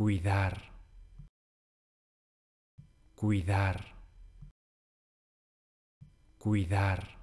cuidar, cuidar, cuidar.